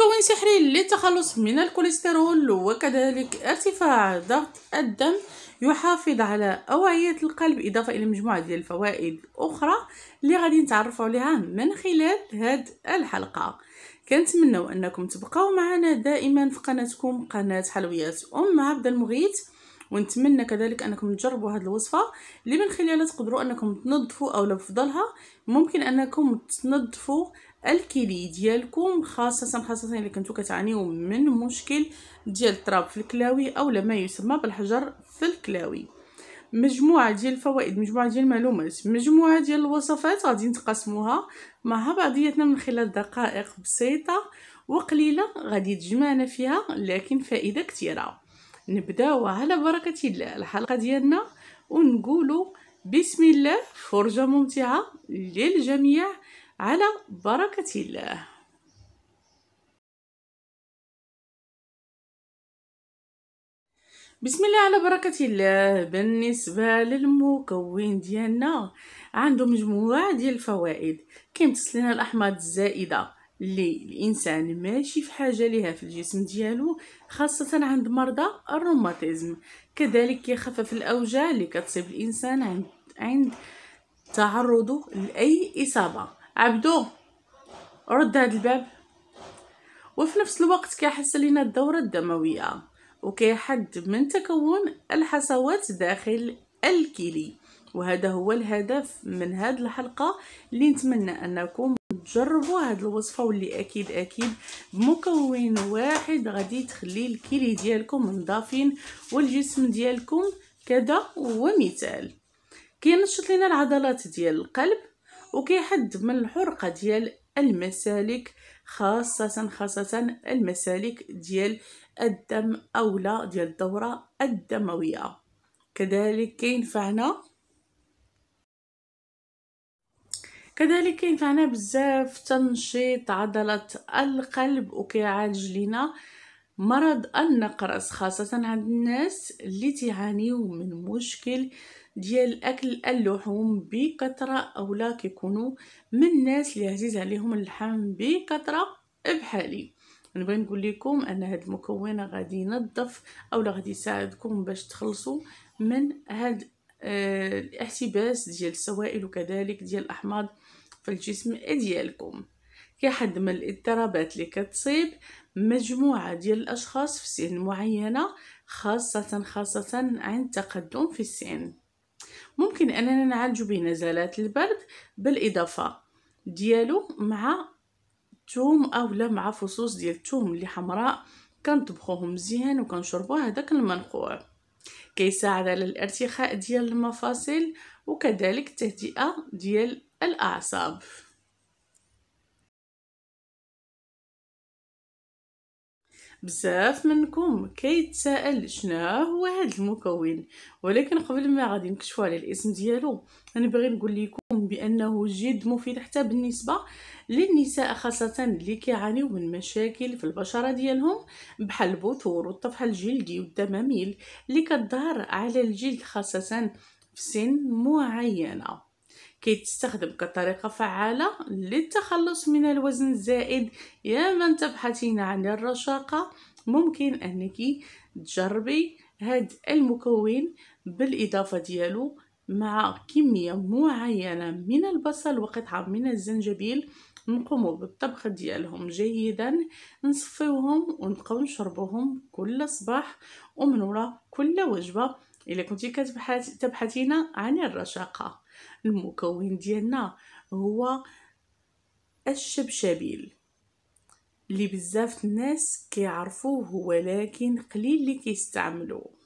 مكون سحري للتخلص من الكوليسترول وكذلك ارتفاع ضغط الدم يحافظ على أوعية القلب إضافة إلى مجموعة ديال الفوائد أخرى اللي غادي نتعرفوا عليها من خلال هاد الحلقة كنتمنوا أنكم تبقاو معنا دائما في قناتكم قناة حلويات أم عبد المغيث ونتمنى كذلك انكم تجربوا هذه الوصفه اللي من خلالها تقدروا انكم تنظفوا او لفضلها ممكن انكم تنظفوا الكلي ديالكم خاصه خاصه الا كنتو كتعانيو من مشكل ديال التراب في الكلاوي اولا ما يسمى بالحجر في الكلاوي مجموعه ديال الفوائد مجموعه ديال المعلومات مجموعه ديال الوصفات غادي نتقاسموها مع بعضياتنا من خلال دقائق بسيطه وقليله غادي تجمعنا فيها لكن فائده كثيره نبداو على بركه الله الحلقه ديالنا ونقولوا بسم الله فرجه ممتعه للجميع على بركة الله بسم الله على بركة الله بالنسبة للمكون ديالنا عنده مجموعة ديال الفوائد كيمتص تسلينا الأحماض الزائدة اللي الانسان ماشي في حاجه ليها في الجسم ديالو خاصه عند مرضى الروماتيزم كذلك كيخفف الاوجاع اللي كتصيب الانسان عند عند تعرضه لاي اصابه عبدو رد هاد الباب وفي نفس الوقت كيحس لينا الدورة الدموية وكيحد من تكون الحصوات داخل الكلي وهذا هو الهدف من هاد الحلقة اللي نتمنى أنكم تجربوا هاد الوصفة واللي أكيد أكيد بمكون واحد غادي تخلي الكلي ديالكم نضافين والجسم ديالكم كذا ومثال كينشط لنا العضلات ديال القلب وكيحد من الحرقه ديال المسالك خاصه خاصه المسالك ديال الدم اولا ديال الدوره الدمويه كذلك كينفعنا كذلك كينفعنا بزاف تنشيط عضله القلب وكيعالج لينا مرض النقرس خاصه عند الناس اللي تعانيو من مشكل ديال اكل اللحوم بكثره اولا كيكونوا من الناس اللي عزيز عليهم اللحم بكثره بحالي نبغي نقول لكم ان هاد المكونه غادي ينظف اولا غادي يساعدكم باش تخلصوا من هاد آه، الاحتباس ديال السوائل وكذلك ديال الاحماض في الجسم ديالكم كحد من الاضطرابات اللي كتصيب مجموعه ديال الاشخاص في سن معينه خاصه خاصه عند التقدم في السن ممكن اننا نعالجو به نزلات البرد بالاضافه ديالو مع الثوم اولا مع فصوص ديال الثوم اللي حمراء كنطبخوهم مزيان وكنشربوه هذاك المنقوع كيساعد على الارتخاء ديال المفاصل وكذلك التهدئه ديال الاعصاب بزاف منكم كيتساءل شنو هو هذا المكون ولكن قبل ما غادي نكشفوا على الاسم ديالو انا باغي نقول لكم بانه جد مفيد حتى بالنسبه للنساء خاصه اللي كيعانيو من مشاكل في البشره ديالهم بحال البثور والطفح الجلدي والدماميل اللي كتظهر على الجلد خاصه في سن معينه كيتستخدم كطريقة فعالة للتخلص من الوزن الزائد يا من تبحثين عن الرشاقة ممكن أنك تجربي هاد المكون بالإضافة ديالو مع كمية معينة من البصل وقطعة من الزنجبيل نقوموا بالطبخ ديالهم جيدا نصفيوهم ونبقاو نشربوهم كل صباح ومن ورا كل وجبه الا كنتي كتبحث تبحثين عن الرشاقه المكون ديالنا هو الشبشبيل اللي بزاف الناس كيعرفوه ولكن قليل اللي كيستعملوه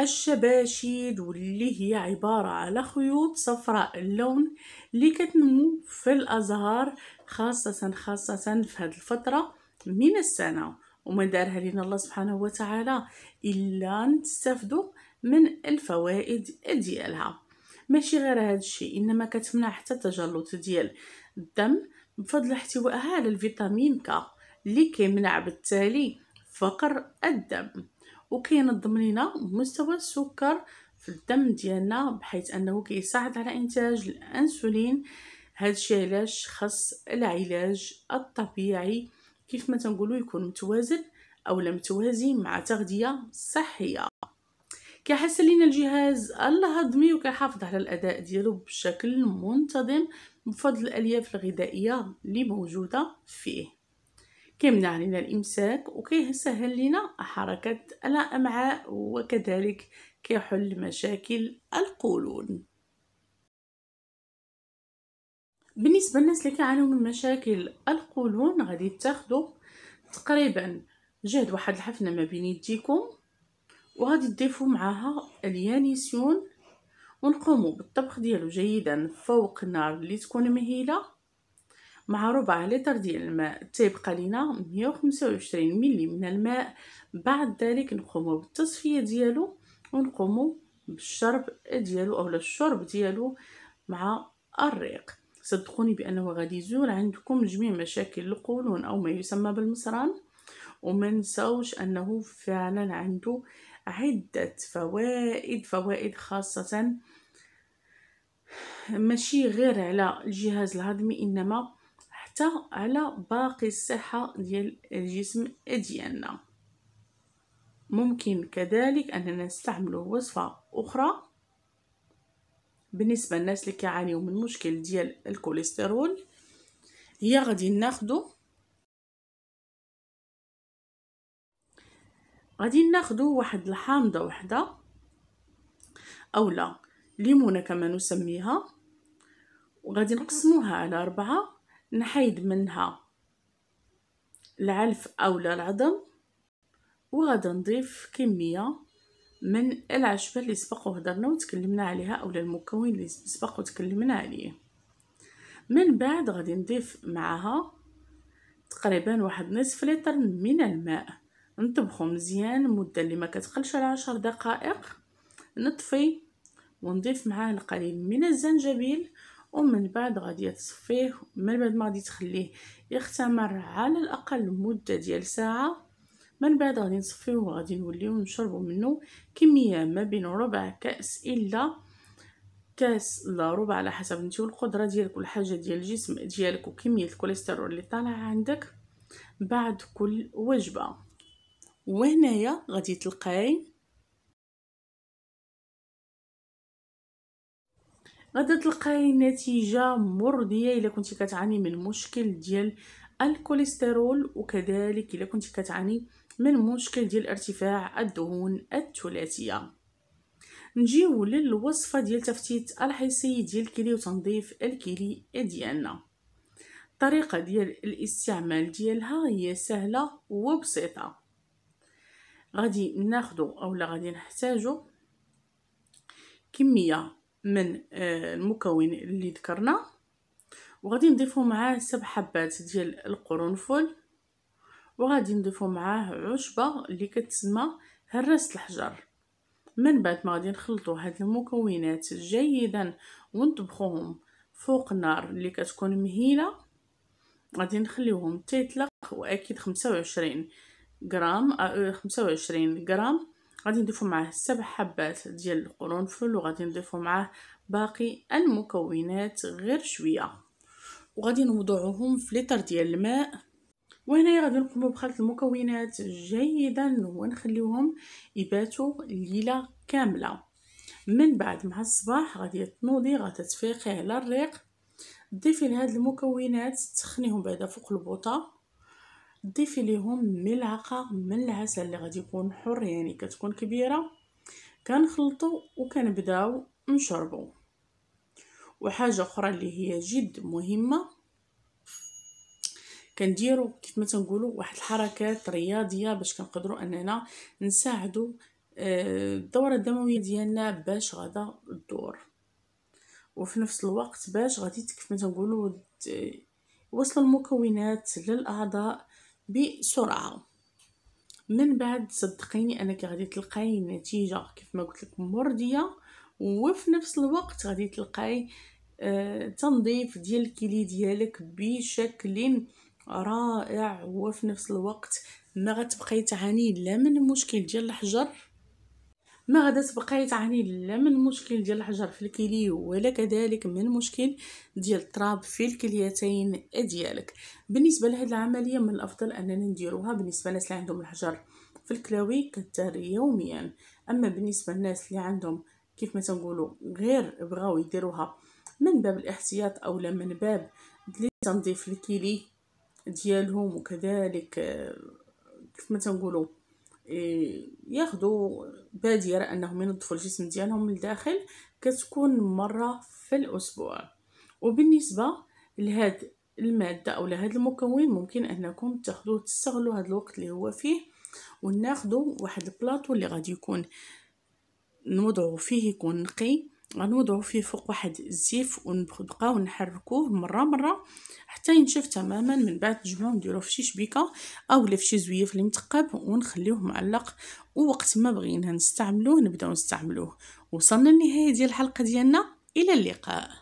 الشباشيد واللي هي عبارة على خيوط صفراء اللون اللي كتنمو في الأزهار خاصة خاصة في هذه الفترة من السنة وما دارها لنا الله سبحانه وتعالى إلا نستافدو من الفوائد ديالها ماشي غير هذا الشيء انما كتمنع حتى التجلط ديال الدم بفضل احتوائها على الفيتامين ك اللي كيمنع بالتالي فقر الدم وكينظم لنا مستوى السكر في الدم ديالنا بحيث انه كيساعد على انتاج الانسولين هادشي علاش خاص العلاج الطبيعي كيف ما تنقولوا يكون متوازن او لا متوازي مع تغذيه صحيه كيحسن لينا الجهاز الهضمي وكيحافظ على الاداء ديالو بشكل منتظم بفضل الالياف الغذائيه اللي موجوده فيه كيمنع لينا الامساك وكيسهل لينا حركه الامعاء وكذلك كيحل مشاكل القولون بالنسبه للناس اللي كيعانيو من مشاكل القولون غادي تاخذوا تقريبا جهد واحد الحفنه ما بين يديكم وغادي تضيفوا معاها اليانيسيون ونقوموا بالطبخ ديالو جيدا فوق النار اللي تكون مهيله مع ربع لتر ديال الماء تيبقى لينا 125 ملي من الماء بعد ذلك نقوموا بالتصفيه ديالو ونقوموا بالشرب ديالو اولا الشرب ديالو مع الريق صدقوني بانه غادي يزول عندكم جميع مشاكل القولون او ما يسمى بالمصران وما نساوش انه فعلا عنده عدة فوائد فوائد خاصة ماشي غير على الجهاز الهضمي إنما حتى على باقي الصحة ديال الجسم ديالنا ممكن كذلك أننا نستعمل وصفة أخرى بالنسبة للناس اللي كيعانيو من مشكل ديال الكوليسترول هي غادي ناخدو غادي ناخدو واحد الحامضه وحده او لا ليمونه كما نسميها وغادي نقسموها على أربعة نحيد منها العلف اولا العظم وغادي نضيف كميه من العشبه اللي سبق وهضرنا وتكلمنا عليها اولا المكون اللي سبق وتكلمنا عليه من بعد غادي نضيف معها تقريبا واحد نصف لتر من الماء نطبخو مزيان المده اللي ما كتقلش على عشر دقائق نطفي ونضيف معاه القليل من الزنجبيل ومن بعد غادي تصفيه من بعد ما غادي تخليه يختمر على الاقل مده ديال ساعه من بعد غادي نصفيه وغادي نوليو نشربوا منه كميه ما بين ربع كاس الا كاس لا ربع على حسب نتي القدره ديالك والحاجه ديال الجسم ديالك وكميه الكوليسترول اللي طالع عندك بعد كل وجبه وهنايا غادي تلقاي غادي تلقاي نتيجه مرضيه الا كنتي كتعاني من مشكل ديال الكوليسترول وكذلك الا كنتي كتعاني من مشكل ديال ارتفاع الدهون الثلاثيه نجيو للوصفه ديال تفتيت الحيوي ديال الكلي وتنظيف الكلي ديالنا الطريقه ديال الاستعمال ديالها هي سهله وبسيطه غادي ناخدو اولا غادي نحتاجو كميه من آه، المكون اللي ذكرنا وغادي نضيفو معاه سبع حبات ديال القرنفل وغادي نضيفو معاه عشبه اللي كتسمى هرس الحجر من بعد ما غادي نخلطو هاد المكونات جيدا ونطبخوهم فوق النار اللي كتكون مهيله غادي نخليوهم تيطلق واكيد واكيد 25 غرام آه، آه، خمسة وعشرين غرام غادي نضيفو معاه سبع حبات ديال القرنفل وغادي نضيفو معاه باقي المكونات غير شويه وغادي نوضعوهم في لتر ديال الماء وهنايا غادي نقومو بخلط المكونات جيدا ونخليوهم يباتوا ليله كامله من بعد مع الصباح غادي تنوضي غتتفيقي على الريق ضيفي لهاد المكونات تسخنيهم بعدا فوق البوطه ضيفي ليهم ملعقه من العسل اللي غادي يكون حر يعني كتكون كبيره كنخلطو وكنبداو نشربو وحاجه اخرى اللي هي جد مهمه كنديرو كيف ما تنقولوا واحد الحركات رياضيه باش كنقدروا اننا نساعدوا آه، الدوره الدمويه ديالنا باش غدا الدور وفي نفس الوقت باش غادي كيف ما تنقولوا وصل المكونات للاعضاء بسرعه من بعد صدقيني انك غادي تلقاي نتيجه كيف ما قلت لك مرضيه وفي نفس الوقت غادي تلقاي آه، تنظيف ديال الكلي ديالك بشكل رائع وفي نفس الوقت ما غتبقاي تعاني لا من مشكل ديال الحجر ما غدا تبقى يتعاني لا من مشكل ديال الحجر في الكلي ولا كذلك من مشكل ديال التراب في الكليتين ديالك بالنسبه لهاد العمليه من الافضل اننا نديروها بالنسبه للناس اللي عندهم الحجر في الكلاوي كتر يوميا اما بالنسبه للناس اللي عندهم كيف ما تنقولوا غير بغاو يديروها من باب الاحتياط او لا من باب تنظيف الكيلي ديالهم وكذلك آه، كيف ما تنقولوا إيه، ياخذوا بادره انهم ينظفوا الجسم ديالهم من الداخل كتكون مره في الاسبوع وبالنسبه لهاد الماده او لهاد المكون ممكن انكم تاخذوه تستغلوا هاد الوقت اللي هو فيه وناخذوا واحد البلاطو اللي غادي يكون نوضعو فيه يكون نقي غنوضعو فيه فوق واحد الزيف ونبقاو نحركوه مره مره حتى ينشف تماما من بعد نجمعو نديروه فشي شبيكه اولا فشي زويف اللي متقب ونخليوه معلق ووقت ما بغينا نستعملوه نبداو نستعملوه وصلنا لنهايه ديال الحلقه ديالنا الى اللقاء